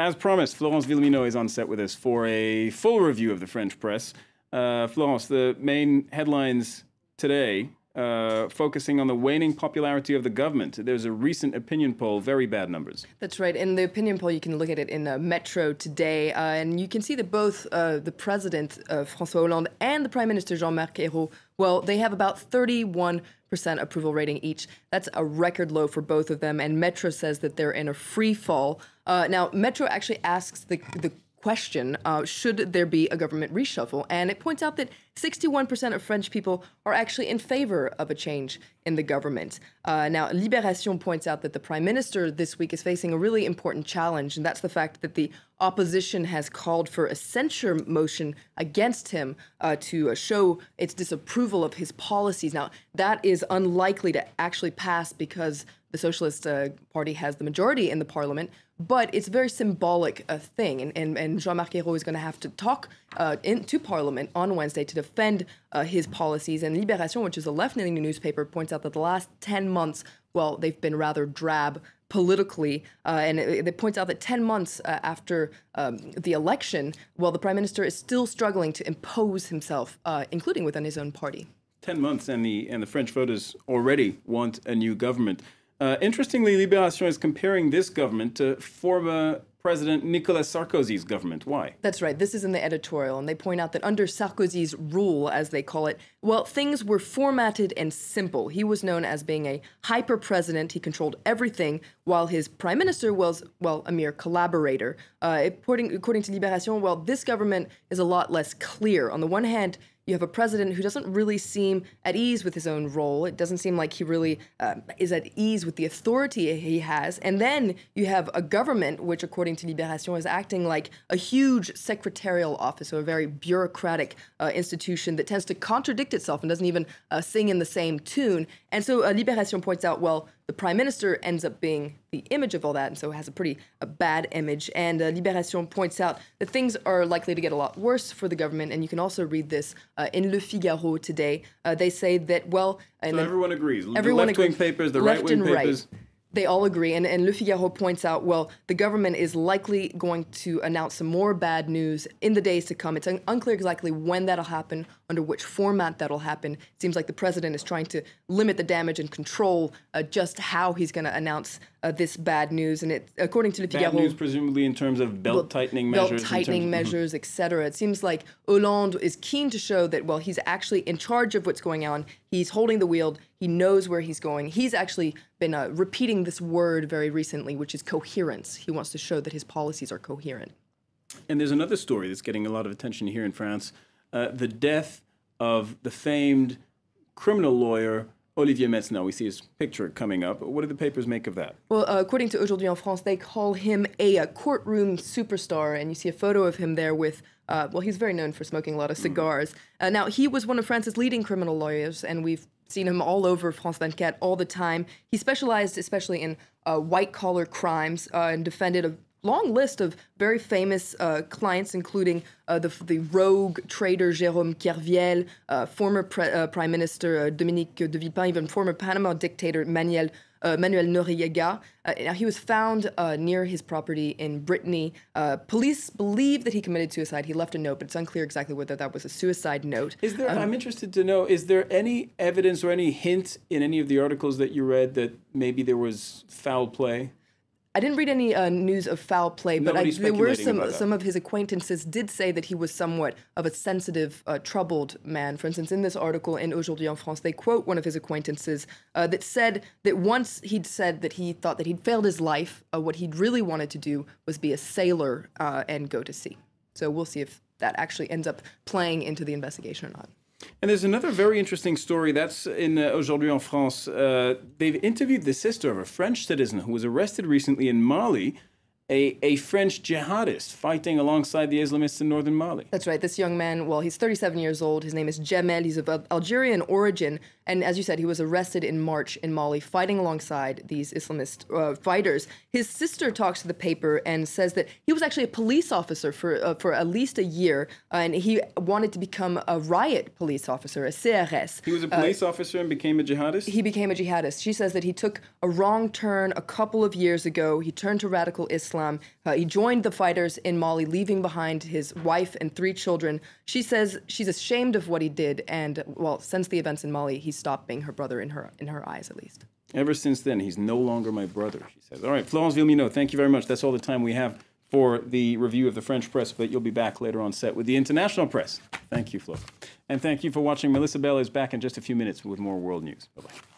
As promised, Florence Villemino is on set with us for a full review of the French press. Uh, Florence, the main headlines today uh, focusing on the waning popularity of the government. There's a recent opinion poll, very bad numbers. That's right. In the opinion poll, you can look at it in uh, Metro today, uh, and you can see that both uh, the president, uh, François Hollande, and the prime minister, Jean Marc Ayrault, well, they have about 31% approval rating each. That's a record low for both of them, and Metro says that they're in a free fall. Uh, now, Metro actually asks the, the question uh, should there be a government reshuffle? And it points out that 61% of French people are actually in favor of a change in the government. Uh, now, Libération points out that the prime minister this week is facing a really important challenge, and that's the fact that the opposition has called for a censure motion against him uh, to uh, show its disapproval of his policies. Now, that is unlikely to actually pass because the Socialist uh, Party has the majority in the parliament, but it's a very symbolic uh, thing. And, and, and Jean Marc Ayrault is going to have to talk uh, in, to parliament on Wednesday to defend uh, his policies. And Libération, which is a left leaning newspaper, points out that the last 10 months, well, they've been rather drab politically, uh, and it, it, points out that 10 months uh, after um, the election, well, the prime minister is still struggling to impose himself, uh, including within his own party. 10 months, and the, and the French voters already want a new government. Uh, interestingly, Libération is comparing this government to former President Nicolas Sarkozy's government. Why? That's right. This is in the editorial, and they point out that under Sarkozy's rule, as they call it, well, things were formatted and simple. He was known as being a hyper president. He controlled everything, while his prime minister was, well, a mere collaborator. Uh, according, according to Libération, well, this government is a lot less clear. On the one hand, you have a president who doesn't really seem at ease with his own role. It doesn't seem like he really uh, is at ease with the authority he has. And then you have a government which, according to Libération, is acting like a huge secretarial office, so a very bureaucratic uh, institution that tends to contradict itself and doesn't even uh, sing in the same tune. And so uh, Libération points out, well, the prime minister ends up being the image of all that, and so has a pretty a bad image. And uh, Libération points out that things are likely to get a lot worse for the government, and you can also read this uh, in Le Figaro today. Uh, they say that well, so everyone agrees. Everyone the left-wing agrees. papers, the right-wing papers. Right they all agree. And, and Le Figaro points out well, the government is likely going to announce some more bad news in the days to come. It's un unclear exactly when that'll happen, under which format that'll happen. It seems like the president is trying to limit the damage and control uh, just how he's going to announce uh, this bad news. And it, according to Le Figaro. Bad news, presumably in terms of belt, tightening measures. Belt tightening mm-hmm. measures, mm -hmm. et cetera. It seems like Hollande is keen to show that, well, he's actually in charge of what's going on, he's holding the wheel he knows where he's going. He's actually been uh, repeating this word very recently, which is coherence. He wants to show that his policies are coherent. And there's another story that's getting a lot of attention here in France uh, the death of the famed criminal lawyer Olivier Metz, we see his picture coming up. What do the papers make of that? Well, uh, according to Aujourd'hui en France, they call him a, a, uh, courtroom superstar, and you see a photo of him there with, uh, well, he's very known for smoking a lot of mm. cigars. Mm. Uh, now, he was one of France's leading criminal lawyers, and we've seen him all over France 24 all the time. He specialized especially in uh, white collar crimes uh, and defended a long list of very famous uh, clients, including uh, the, the, rogue trader Jérôme Kerviel, uh, former uh, Prime Minister uh, Dominique de Villepin, even former Panama dictator Manuel, uh, Manuel Noriega. now, he was found near his property in Brittany. police believe that he committed suicide. He left a note, but it's unclear exactly whether that was a suicide note. Is there? Um, I'm interested to know. Is there any evidence or any hint in any of the articles that you read that maybe there was foul play? I didn't read any uh, news of foul play, but I, there were some some of his acquaintances did say that he was somewhat of a sensitive, uh, troubled man. For instance, in this article in Aujourd'hui en France, they quote one of his acquaintances uh, that said that once he'd said that he thought that he'd failed his life, uh, what he'd really wanted to do was be a sailor uh, and go to sea. So we'll see if that actually ends up playing into the investigation or not. And there's another very interesting story that's in uh, Aujourd'hui en France. Uh, they've interviewed the sister of a French citizen who was arrested recently in Mali a, a French jihadist fighting alongside the Islamists in northern Mali. That's right. This young man, well, he's 37 years old. His name is Jemel. He's of Algerian origin. And as you said, he was arrested in March in Mali fighting alongside these Islamist uh, fighters. His sister talks to the paper and says that he was actually a police officer for, uh, for at least a year. Uh, and he wanted to become a riot police officer, a CRS. He was a uh, police officer and became a jihadist? He became a jihadist. She says that he took a wrong turn a couple of years ago. He turned to radical Islam Islam. Uh, he joined the fighters in Mali, leaving behind his wife and three children. She says she's ashamed of what he did, and well, since the events in Mali, he stopped being her brother in her in her eyes, at least. Ever since then, he's no longer my brother. She says. All right, Florence Villemino, thank you very much. That's all the time we have for the review of the French press, but you'll be back later on set with the international press. Thank you, Flo. And thank you for watching. Melissa Bell is back in just a few minutes with more world news. Bye bye.